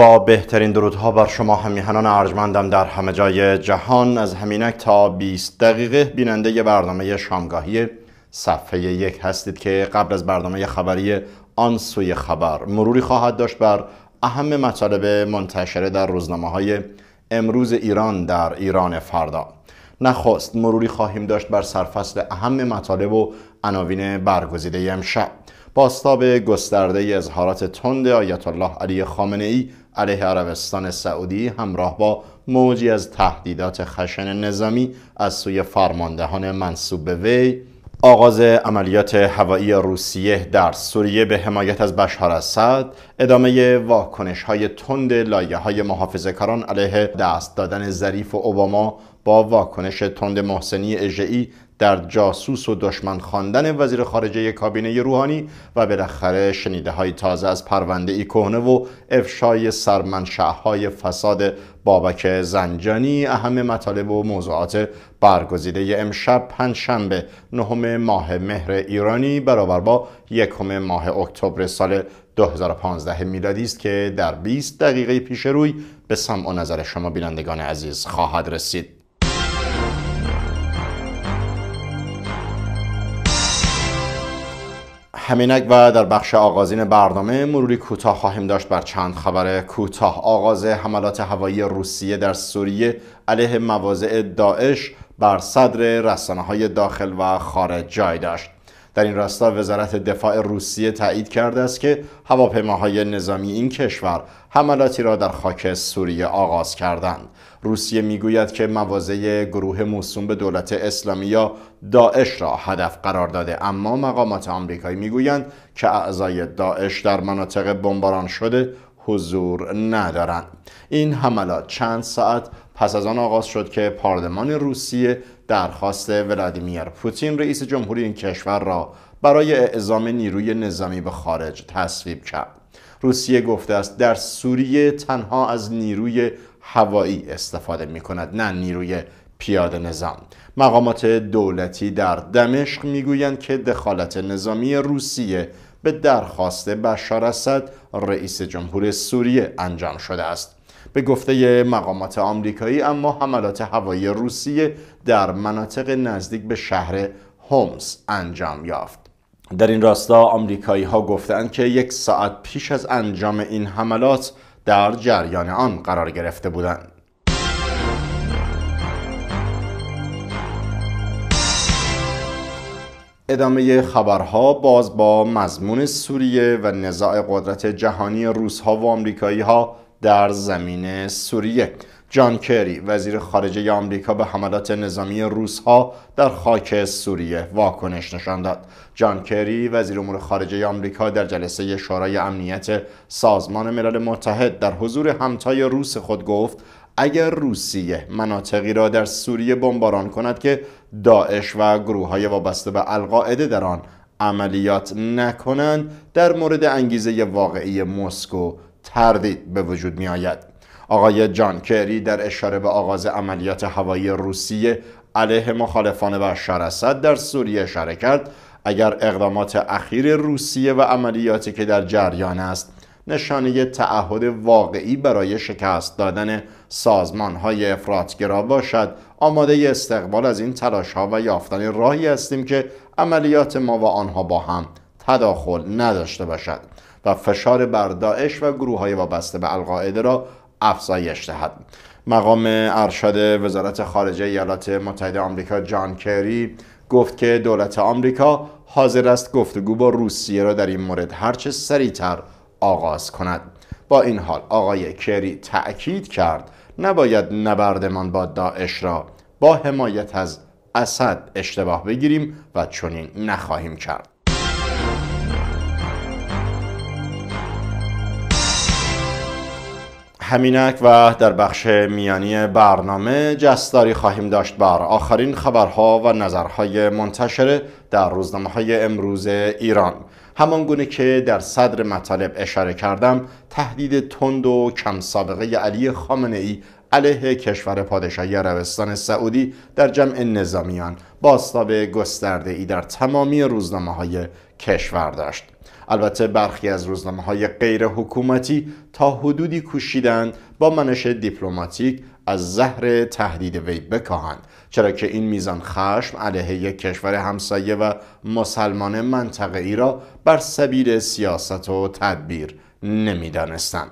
با بهترین درودها بر شما همیهنان ارجمندم در همه جای جهان از همینک تا 20 دقیقه بیننده برنامه شامگاهی صفحه یک هستید که قبل از برنامه خبری آن سوی خبر مروری خواهد داشت بر اهم مطالب منتشره در روزنامه های امروز ایران در ایران فردا نخواست مروری خواهیم داشت بر سرفصل اهم مطالب و عناوین برگزیده امشب باستاب گسترده اظهارات تند آیت الله علی خامنه ای علیه عربستان سعودی همراه با موجی از تهدیدات خشن نظامی از سوی فرماندهان منصوب به وی آغاز عملیات هوایی روسیه در سوریه به حمایت از بشار اسد ادامه واکنش های تند لایه های محافظ علیه دست دادن ظریف اوباما با واکنش تند محسنی اجعی در جاسوس و دشمن خواندن وزیر خارجه کابینه روحانی و بالاخره شنیده های تازه از پرونده ای کهنه و افشای سرمنشه های فساد بابک زنجانی اهم مطالب و موضوعات برگزیده امشب پنج شنبه نهم ماه مهر ایرانی برابر با یکم ماه اکتبر سال 2015 میلادی است که در 20 دقیقه پیش روی به سمع و نظر شما بینندگان عزیز خواهد رسید همینک و در بخش آغازین برنامه مروری کوتاه خواهیم داشت بر چند خبر کوتاه آغاز حملات هوایی روسیه در سوریه علیه مواضع داعش بر صدر رسانه های داخل و خارج جای داشت در این راستا وزارت دفاع روسیه تایید کرده است که هواپیماهای نظامی این کشور حملاتی را در خاک سوریه آغاز کردند روسیه میگوید که مواضع گروه موسوم به دولت اسلامی یا داعش را هدف قرار داده اما مقامات آمریکایی میگویند که اعضای داعش در مناطق بمباران شده حضور ندارند این حملات چند ساعت پس از آن آغاز شد که پارلمان روسیه درخواست ولادیمیر پوتین رئیس جمهوری این کشور را برای اعزام نیروی نظامی به خارج تصویب کرد روسیه گفته است در سوریه تنها از نیروی هوایی استفاده می کند نه نیروی پیاده نظام مقامات دولتی در دمشق میگویند که دخالت نظامی روسیه به درخواست بشار اسد رئیس جمهور سوریه انجام شده است به گفته مقامات آمریکایی اما حملات هوایی روسیه در مناطق نزدیک به شهر هومس انجام یافت در این راستا آمریکایی ها گفتند که یک ساعت پیش از انجام این حملات در جریان آن قرار گرفته بودند ادامه خبرها باز با مضمون سوریه و نزاع قدرت جهانی روسها و آمریکایی ها در زمین سوریه جان کری وزیر خارجه آمریکا به حملات نظامی روسها در خاک سوریه واکنش نشان داد. جان کری وزیر امور خارجه آمریکا در جلسه شورای امنیت سازمان ملل متحد در حضور همتای روس خود گفت اگر روسیه مناطقی را در سوریه بمباران کند که داعش و گروه های وابسته به القاعده در آن عملیات نکنند در مورد انگیزه واقعی مسکو تردید به وجود می آید آقای جان کری در اشاره به آغاز عملیات هوایی روسیه علیه مخالفان و اسد در سوریه اشاره کرد اگر اقدامات اخیر روسیه و عملیاتی که در جریان است نشانه تعهد واقعی برای شکست دادن سازمان های افرادگرا باشد آماده استقبال از این تلاش ها و یافتن راهی هستیم که عملیات ما و آنها با هم تداخل نداشته باشد و فشار بر داعش و گروه های وابسته به القاعده را افزایش دهد مقام ارشد وزارت خارجه ایالات متحده آمریکا جان کری گفت که دولت آمریکا حاضر است گفتگو با روسیه را در این مورد هرچه سریعتر آغاز کند با این حال آقای کری تأکید کرد نباید نبردمان با داعش را با حمایت از اسد اشتباه بگیریم و چنین نخواهیم کرد همینک و در بخش میانی برنامه جستاری خواهیم داشت بر آخرین خبرها و نظرهای منتشر در روزنامه های امروز ایران همان که در صدر مطالب اشاره کردم تهدید تند و کم سابقه علی خامنه ای علیه کشور پادشاهی عربستان سعودی در جمع نظامیان باستاب گسترده ای در تمامی روزنامه های کشور داشت البته برخی از روزنامه های غیر حکومتی تا حدودی کوشیدند با منش دیپلماتیک از زهر تهدید وی بکاهند چرا که این میزان خشم علیه یک کشور همسایه و مسلمان منطقه ای را بر سبیل سیاست و تدبیر نمیدانستند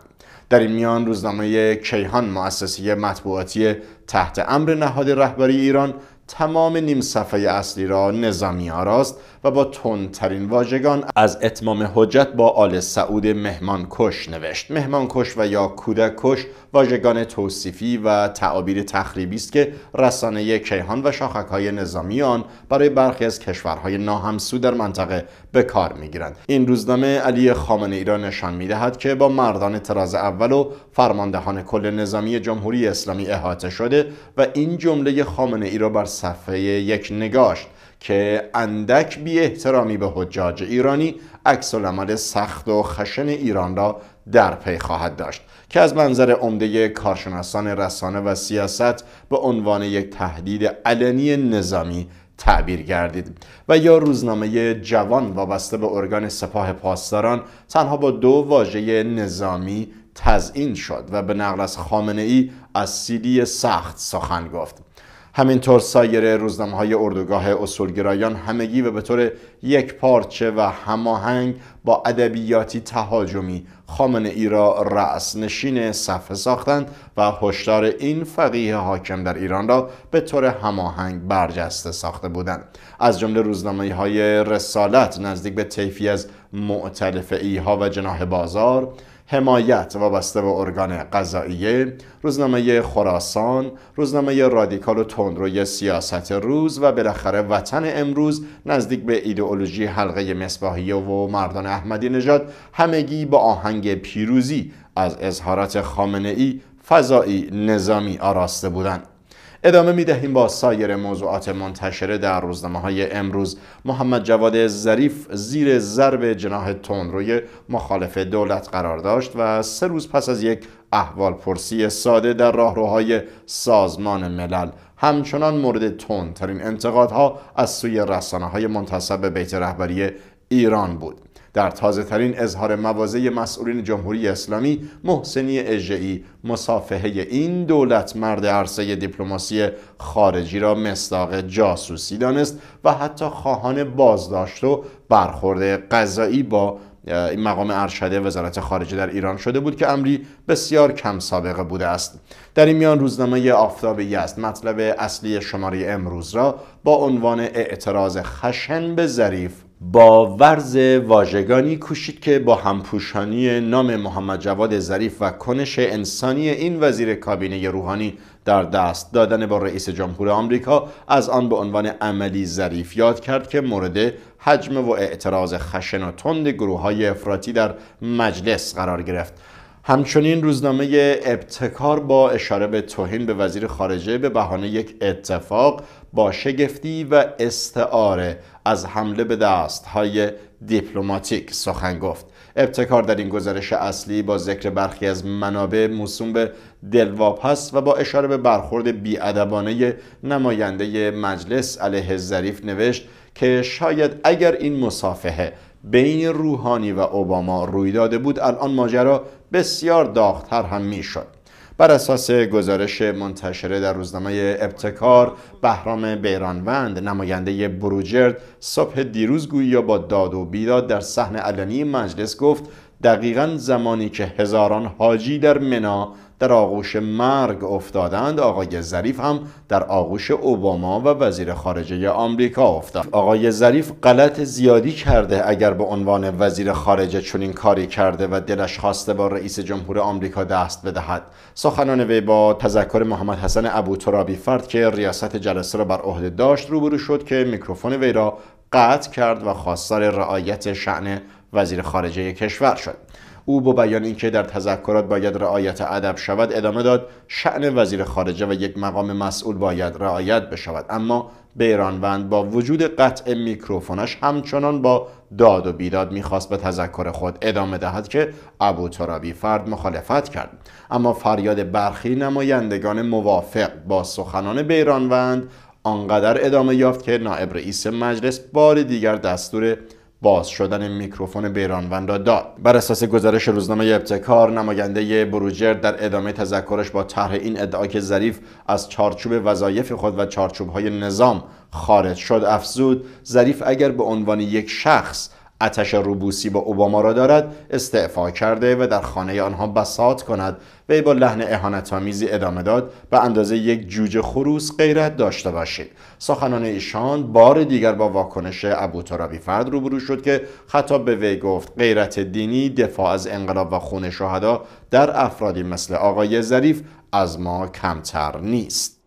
در این میان روزنامه کیهان مؤسسه مطبوعاتی تحت امر نهاد رهبری ایران تمام نیم صفحه اصلی را نظامی آراست و با تندترین واژگان از اتمام حجت با آل سعود کش نوشت مهمانکش و یا کودکش واژگان توصیفی و تعابیر تخریبی است که رسانه کیهان و شاخکهای نظامی آن برای برخی از کشورهای ناهمسو در منطقه به کار میگیرند این روزنامه علی خامنه ای را نشان میدهد که با مردان تراز اول و فرماندهان کل نظامی جمهوری اسلامی احاطه شده و این جمله خامنه ای را بر صفحه یک نگاشت که اندک بی احترامی به حجاج ایرانی عکس العمل سخت و خشن ایران را در پی خواهد داشت که از منظر عمده کارشناسان رسانه و سیاست به عنوان یک تهدید علنی نظامی تعبیر گردید و یا روزنامه جوان وابسته به ارگان سپاه پاسداران تنها با دو واژه نظامی تزئین شد و به نقل از خامنه ای از سیلی سخت سخن گفت همینطور سایر روزنامه های اردوگاه اصولگرایان همگی و به طور یک پارچه و هماهنگ با ادبیاتی تهاجمی خامنه ای را رأس نشین صفحه ساختند و هشدار این فقیه حاکم در ایران را به طور هماهنگ برجسته ساخته بودند از جمله روزنامه های رسالت نزدیک به طیفی از معتلفه ای ها و جناه بازار حمایت وابسته به ارگان قضاییه روزنامه خراسان روزنامه رادیکال و تندروی سیاست روز و بالاخره وطن امروز نزدیک به ایدئولوژی حلقه مصباحیه و مردان احمدی نژاد همگی با آهنگ پیروزی از اظهارات خامنه ای فضایی نظامی آراسته بودند ادامه می دهیم با سایر موضوعات منتشره در روزنامه های امروز محمد جواد ظریف زیر ضرب جناح تون روی مخالف دولت قرار داشت و سه روز پس از یک احوال پرسی ساده در راهروهای سازمان ملل همچنان مورد تندترین انتقادها از سوی رسانه های منتصب به بیت رهبری ایران بود در تازه ترین اظهار موازه مسئولین جمهوری اسلامی محسنی اجعی مصافحه این دولت مرد عرصه دیپلماسی خارجی را مصداق جاسوسی دانست و حتی خواهان بازداشت و برخورد قضایی با مقام ارشد وزارت خارجه در ایران شده بود که امری بسیار کم سابقه بوده است در این میان روزنامه آفتاب است مطلب اصلی شماره امروز را با عنوان اعتراض خشن به ظریف با ورز واژگانی کوشید که با همپوشانی نام محمد جواد ظریف و کنش انسانی این وزیر کابینه روحانی در دست دادن با رئیس جمهور آمریکا از آن به عنوان عملی ظریف یاد کرد که مورد حجم و اعتراض خشن و تند گروه های افراطی در مجلس قرار گرفت همچنین روزنامه ابتکار با اشاره به توهین به وزیر خارجه به بهانه یک اتفاق با شگفتی و استعاره از حمله به دستهای دیپلماتیک سخن گفت ابتکار در این گزارش اصلی با ذکر برخی از منابع موسوم به دلواپ و با اشاره به برخورد بیادبانه نماینده مجلس علیه ظریف نوشت که شاید اگر این مسافهه بین روحانی و اوباما روی داده بود الان ماجرا بسیار داغتر هم میشد بر اساس گزارش منتشره در روزنامه ابتکار بهرام بیرانوند نماینده بروجرد صبح دیروز گویا با داد و بیداد در صحن علنی مجلس گفت دقیقا زمانی که هزاران حاجی در منا در آغوش مرگ افتادند آقای ظریف هم در آغوش اوباما و وزیر خارجه آمریکا افتاد آقای ظریف غلط زیادی کرده اگر به عنوان وزیر خارجه چنین کاری کرده و دلش خواسته با رئیس جمهور آمریکا دست بدهد سخنان وی با تذکر محمد حسن ابو ترابی فرد که ریاست جلسه را بر عهده داشت روبرو شد که میکروفون وی را قطع کرد و خواستار رعایت شعن وزیر خارجه کشور شد او با بیان اینکه در تذکرات باید رعایت ادب شود ادامه داد شعن وزیر خارجه و یک مقام مسئول باید رعایت بشود اما بیرانوند با وجود قطع میکروفونش همچنان با داد و بیداد میخواست به تذکر خود ادامه دهد که ابو ترابی فرد مخالفت کرد اما فریاد برخی نمایندگان موافق با سخنان بیرانوند آنقدر ادامه یافت که نائب رئیس مجلس بار دیگر دستور باز شدن میکروفون بیرانوند را داد بر اساس گزارش روزنامه ابتکار نماینده بروجر در ادامه تذکرش با طرح این ادعا که ظریف از چارچوب وظایف خود و چارچوب های نظام خارج شد افزود ظریف اگر به عنوان یک شخص اتش روبوسی با اوباما را دارد استعفا کرده و در خانه آنها بساط کند وی با لحن اهانتآمیزی ادامه داد به اندازه یک جوجه خروس غیرت داشته باشید سخنان ایشان بار دیگر با واکنش ابو ترابی فرد روبرو شد که خطاب به وی گفت غیرت دینی دفاع از انقلاب و خون شهدا در افرادی مثل آقای ظریف از ما کمتر نیست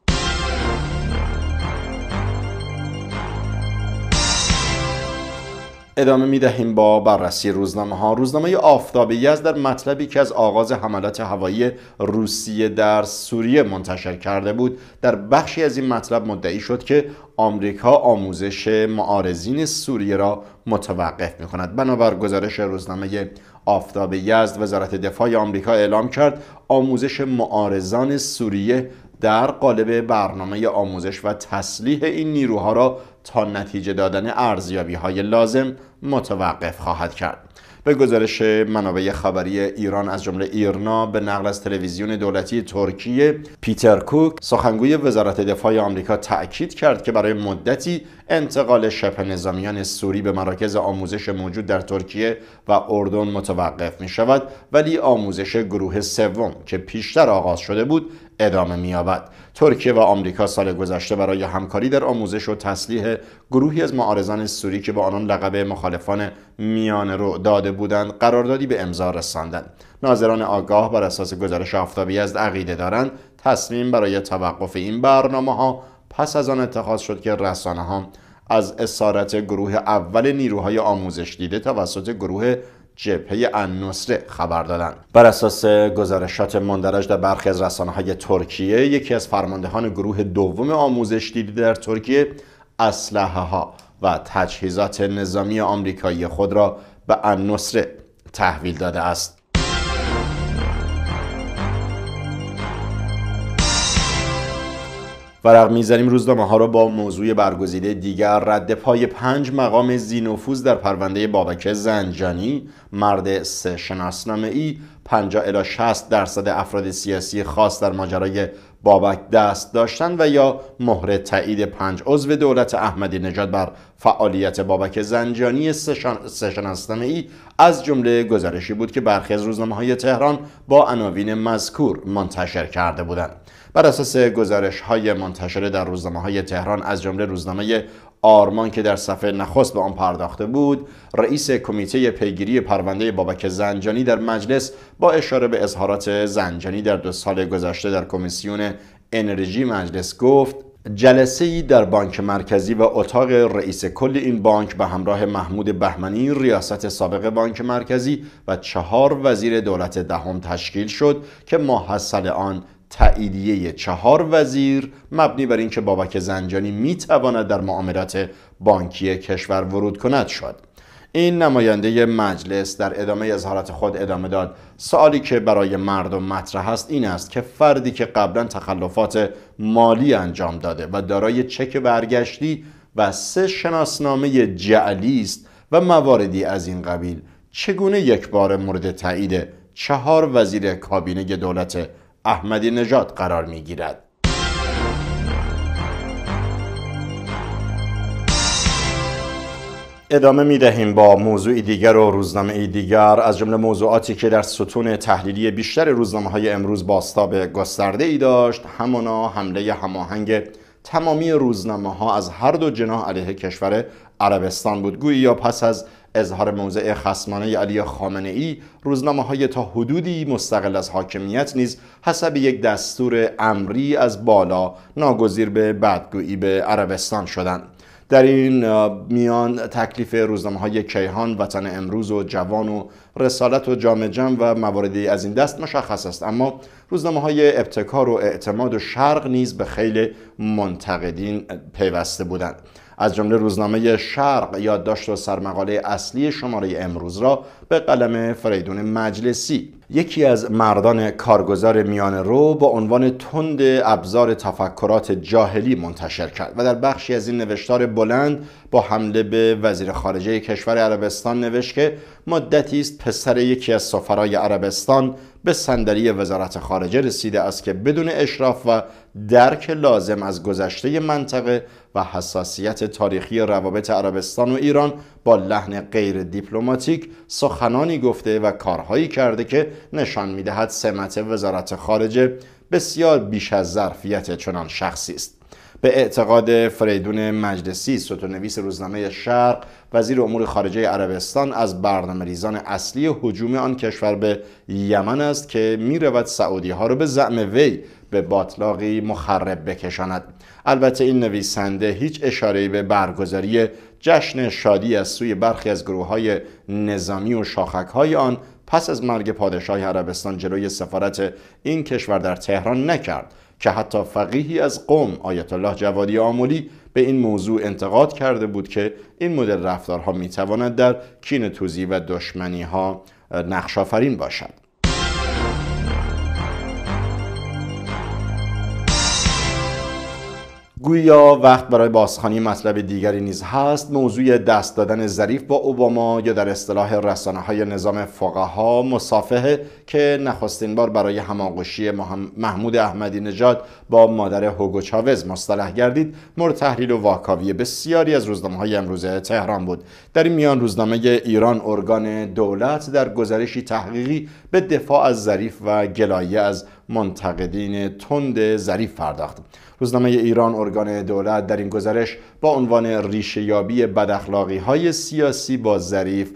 ادامه می دهیم با بررسی روزنامه ها روزنامه آفتاب یزد در مطلبی که از آغاز حملات هوایی روسیه در سوریه منتشر کرده بود در بخشی از این مطلب مدعی شد که آمریکا آموزش معارضین سوریه را متوقف می کند بنابر گزارش روزنامه آفتاب یزد وزارت دفاع آمریکا اعلام کرد آموزش معارضان سوریه در قالب برنامه آموزش و تسلیح این نیروها را تا نتیجه دادن ارزیابی های لازم متوقف خواهد کرد به گزارش منابع خبری ایران از جمله ایرنا به نقل از تلویزیون دولتی ترکیه پیتر کوک سخنگوی وزارت دفاع آمریکا تاکید کرد که برای مدتی انتقال شبه نظامیان سوری به مراکز آموزش موجود در ترکیه و اردن متوقف می شود ولی آموزش گروه سوم که پیشتر آغاز شده بود ادامه می‌یابد. ترکیه و آمریکا سال گذشته برای همکاری در آموزش و تسلیح گروهی از معارضان سوری که به آنان لقب مخالفان میان رو داده بودند قراردادی به امضا رساندند. ناظران آگاه بر اساس گزارش آفتابی از عقیده دارند تصمیم برای توقف این برنامه ها پس از آن اتخاذ شد که رسانه ها از اسارت گروه اول نیروهای آموزش دیده توسط گروه جبهه النصره خبر دادند بر اساس گزارشات مندرج در برخی از رسانه های ترکیه یکی از فرماندهان گروه دوم آموزش دیده در ترکیه اسلحه ها و تجهیزات نظامی آمریکایی خود را به النصره تحویل داده است ورق میزنیم روزنامه ها را با موضوع برگزیده دیگر رد پای پنج مقام زینوفوز در پرونده بابک زنجانی مرد سه شناسنامه ای پنجا الا 60 درصد افراد سیاسی خاص در ماجرای بابک دست داشتن و یا مهر تایید پنج عضو دولت احمدی نژاد بر فعالیت بابک زنجانی سشن ای از جمله گزارشی بود که برخی از روزنامه های تهران با عناوین مذکور منتشر کرده بودند بر اساس گزارش های منتشره در روزنامه های تهران از جمله روزنامه آرمان که در صفحه نخست به آن پرداخته بود رئیس کمیته پیگیری پرونده بابک زنجانی در مجلس با اشاره به اظهارات زنجانی در دو سال گذشته در کمیسیون انرژی مجلس گفت جلسه ای در بانک مرکزی و اتاق رئیس کل این بانک به همراه محمود بهمنی ریاست سابق بانک مرکزی و چهار وزیر دولت دهم تشکیل شد که محصل آن تاییدیه چهار وزیر مبنی بر اینکه بابک زنجانی میتواند در معاملات بانکی کشور ورود کند شد این نماینده مجلس در ادامه اظهارات خود ادامه داد سوالی که برای مردم مطرح است این است که فردی که قبلا تخلفات مالی انجام داده و دارای چک برگشتی و سه شناسنامه جعلی است و مواردی از این قبیل چگونه یک بار مورد تایید چهار وزیر کابینه دولت احمدی نژاد قرار می گیرد. ادامه می دهیم با موضوعی دیگر و روزنامه دیگر از جمله موضوعاتی که در ستون تحلیلی بیشتر روزنامه های امروز باستاب گسترده ای داشت همانا حمله هماهنگ تمامی روزنامه ها از هر دو جناح علیه کشور عربستان بود گویی یا پس از اظهار موضع خسمانه علی خامنه ای روزنامه های تا حدودی مستقل از حاکمیت نیز حسب یک دستور امری از بالا ناگزیر به بدگویی به عربستان شدند در این میان تکلیف روزنامه های کیهان، وطن امروز و جوان و رسالت و جامعه جمع و مواردی از این دست مشخص است اما روزنامه های ابتکار و اعتماد و شرق نیز به خیلی منتقدین پیوسته بودند از جمله روزنامه شرق یادداشت و سرمقاله اصلی شماره امروز را به قلم فریدون مجلسی یکی از مردان کارگزار میان رو با عنوان تند ابزار تفکرات جاهلی منتشر کرد و در بخشی از این نوشتار بلند با حمله به وزیر خارجه کشور عربستان نوشت که مدتی است پسر یکی از سفرای عربستان به صندلی وزارت خارجه رسیده است که بدون اشراف و درک لازم از گذشته منطقه و حساسیت تاریخی روابط عربستان و ایران با لحن غیر دیپلماتیک سخنانی گفته و کارهایی کرده که نشان میدهد سمت وزارت خارجه بسیار بیش از ظرفیت چنان شخصی است به اعتقاد فریدون مجلسی ستونویس روزنامه شرق وزیر امور خارجه عربستان از برنامه ریزان اصلی حجوم آن کشور به یمن است که رود سعودی ها را به زعم وی به باطلاقی مخرب بکشاند البته این نویسنده هیچ اشاره‌ای به برگزاری جشن شادی از سوی برخی از گروه های نظامی و شاخک های آن پس از مرگ پادشاه عربستان جلوی سفارت این کشور در تهران نکرد که حتی فقیهی از قوم آیت الله جوادی آمولی به این موضوع انتقاد کرده بود که این مدل رفتارها میتواند در کین توزی و دشمنی ها نقشافرین باشد گویا وقت برای بازخانی مطلب دیگری نیز هست موضوع دست دادن ظریف با اوباما یا در اصطلاح رسانه های نظام فقها مصافحه که نخستین بار برای هماغوشی محمود احمدی نژاد با مادر هوگو چاوز مصطلح گردید مورد تحلیل و واکاوی بسیاری از روزنامه های امروزه تهران بود در این میان روزنامه ایران ارگان دولت در گزارشی تحقیقی به دفاع از ظریف و گلایه از منتقدین تند ظریف پرداخت روزنامه ایران ارگان دولت در این گزارش با عنوان ریشه یابی بداخلاقی های سیاسی با ظریف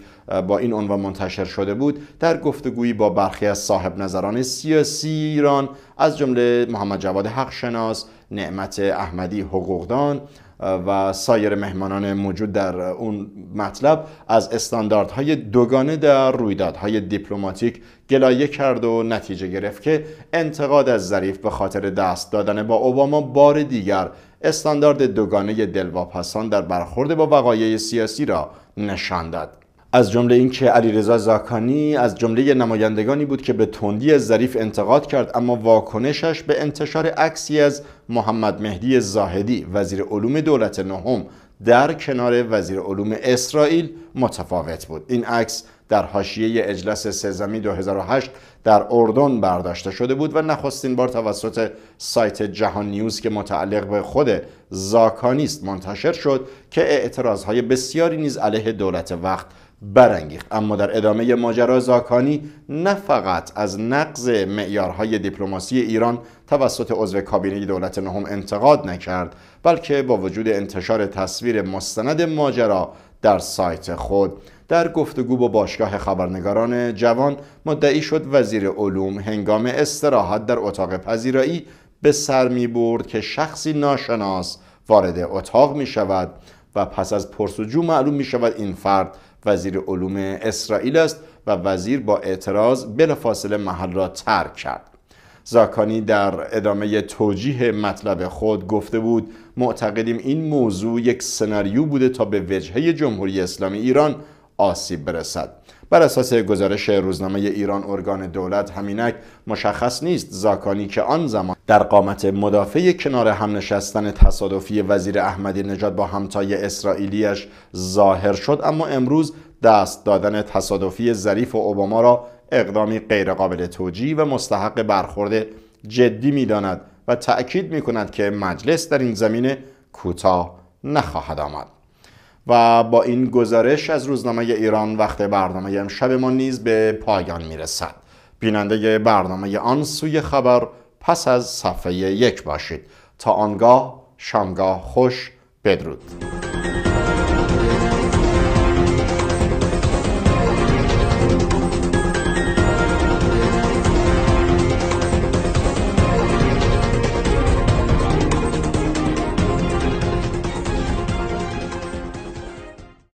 با این عنوان منتشر شده بود در گفتگویی با برخی از صاحب نظران سیاسی ایران از جمله محمد جواد حقشناس نعمت احمدی حقوقدان و سایر مهمانان موجود در اون مطلب از استانداردهای دوگانه در رویدادهای دیپلماتیک گلایه کرد و نتیجه گرفت که انتقاد از ظریف به خاطر دست دادن با اوباما بار دیگر استاندارد دوگانه دلواپسان در برخورد با وقایع سیاسی را نشان داد از جمله اینکه علیرضا زاکانی از جمله نمایندگانی بود که به تندی ظریف انتقاد کرد اما واکنشش به انتشار عکسی از محمد مهدی زاهدی وزیر علوم دولت نهم در کنار وزیر علوم اسرائیل متفاوت بود این عکس در حاشیه اجلاس سزمی 2008 در اردن برداشته شده بود و نخستین بار توسط سایت جهان نیوز که متعلق به خود زاکانی است منتشر شد که اعتراضهای بسیاری نیز علیه دولت وقت برانگیخت اما در ادامه ماجرا زاکانی نه فقط از نقض معیارهای دیپلماسی ایران توسط عضو کابینه دولت نهم انتقاد نکرد بلکه با وجود انتشار تصویر مستند ماجرا در سایت خود در گفتگو با باشگاه خبرنگاران جوان مدعی شد وزیر علوم هنگام استراحت در اتاق پذیرایی به سر می برد که شخصی ناشناس وارد اتاق می شود و پس از پرسجو معلوم می شود این فرد وزیر علوم اسرائیل است و وزیر با اعتراض بلافاصله محل را ترک کرد زاکانی در ادامه توجیه مطلب خود گفته بود معتقدیم این موضوع یک سناریو بوده تا به وجهه جمهوری اسلامی ایران آسیب برسد بر اساس گزارش روزنامه ایران ارگان دولت همینک مشخص نیست زاکانی که آن زمان در قامت مدافع کنار هم نشستن تصادفی وزیر احمدی نژاد با همتای اسرائیلیش ظاهر شد اما امروز دست دادن تصادفی ظریف و اوباما را اقدامی غیرقابل توجیه و مستحق برخورد جدی میداند و تأکید می کند که مجلس در این زمینه کوتاه نخواهد آمد و با این گزارش از روزنامه ایران وقت برنامه امشب ما نیز به پایان میرسد بیننده برنامه آن سوی خبر پس از صفحه یک باشید تا آنگاه شامگاه خوش بدرود